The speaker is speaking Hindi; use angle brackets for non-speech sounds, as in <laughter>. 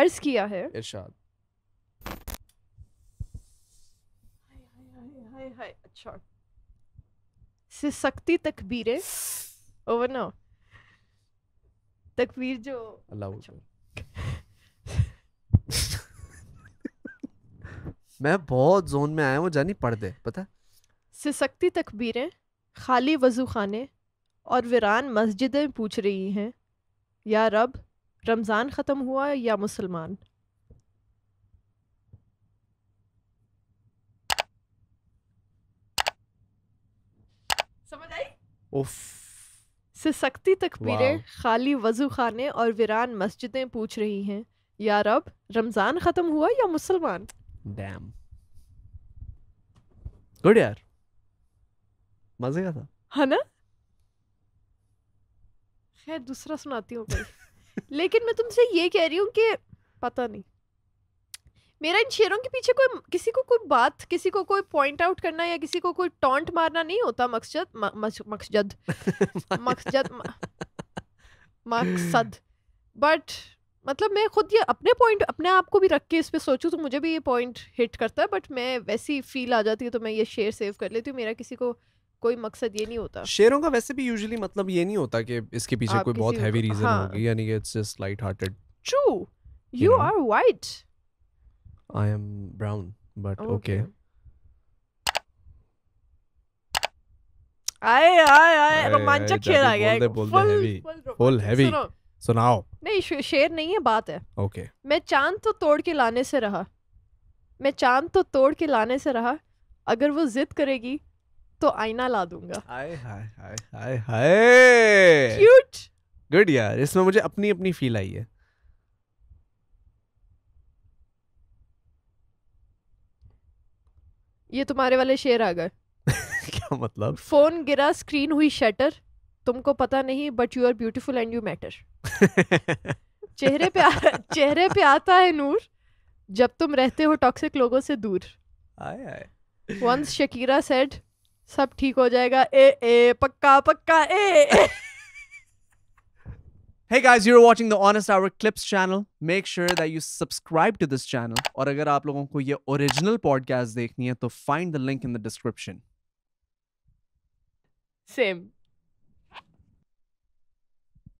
अर्ज किया है इरशाद अच्छा से सख्ती तकबीरें ओवर नो तकबीर जो अल्लाह अच्छा। <laughs> मैं बहुत जोन में आया हूँ जानी पढ़ दे पता से सख्ती तकबीरें खाली वजू खाने और वीरान मस्जिदें पूछ रही हैं या रब रमज़ान ख़त्म हुआ या मुसलमान समझ आई तकबीरें खाली वजू खाने और वीरान मस्जिदें पूछ रही हैं या रब रमज़ान ख़त्म हुआ या मुसलमान डैम गुड यार मज़े का था है ना खैर दूसरा सुनाती हूँ लेकिन मैं तुमसे ये कह रही हूँ कि पता नहीं मेरा इन शेरों के पीछे कोई किसी को कोई बात किसी को कोई पॉइंट आउट करना या किसी को कोई टॉन्ट मारना नहीं होता मकसद मकसद <laughs> मकसद मकसद बट मतलब मैं खुद ये अपने पॉइंट अपने आप को भी रख के इस पर सोचूँ तो मुझे भी ये पॉइंट हिट करता है बट मैं वैसी फील आ जाती है तो मैं ये शेयर सेव कर लेती हूँ मेरा किसी को कोई मकसद ये नहीं होता शेरों का वैसे भी यूजुअली मतलब ये नहीं होता कि इसके पीछे कोई बहुत हैवी रीजन हाँ. होगी यानी कि it's just light hearted true you are white I am brown but okay आए आए आए रोमांचक खेल आ गया फुल फुल हैवी सुनाओ नहीं शेर नहीं है बात है ओके मैं चांद तो तोड़ के लाने से रहा मैं चांद तो तोड़ के लाने से रहा अगर वो जिद करेगी तो आईना ला दूंगा हाय हाय हाय हाय क्यूट गुड यार इसमें मुझे अपनी अपनी फील आई है ये तुम्हारे वाले शेर आ गए <laughs> क्या मतलब फोन गिरा स्क्रीन हुई शटर तुमको पता नहीं but you are beautiful and you matter चेहरे पे आ, चेहरे पे आता है नूर जब तुम रहते हो टॉक्सिक लोगों से दूर आए आए वंस शकीरा सेड सब ठीक हो जाएगा ए ए पक्का पक्का ए Hey guys, you're watching the Honest Hour Clips channel. Make sure that you subscribe to this channel. और अगर आप लोगों को ये original podcast देखनी है तो find the link in the description. Same.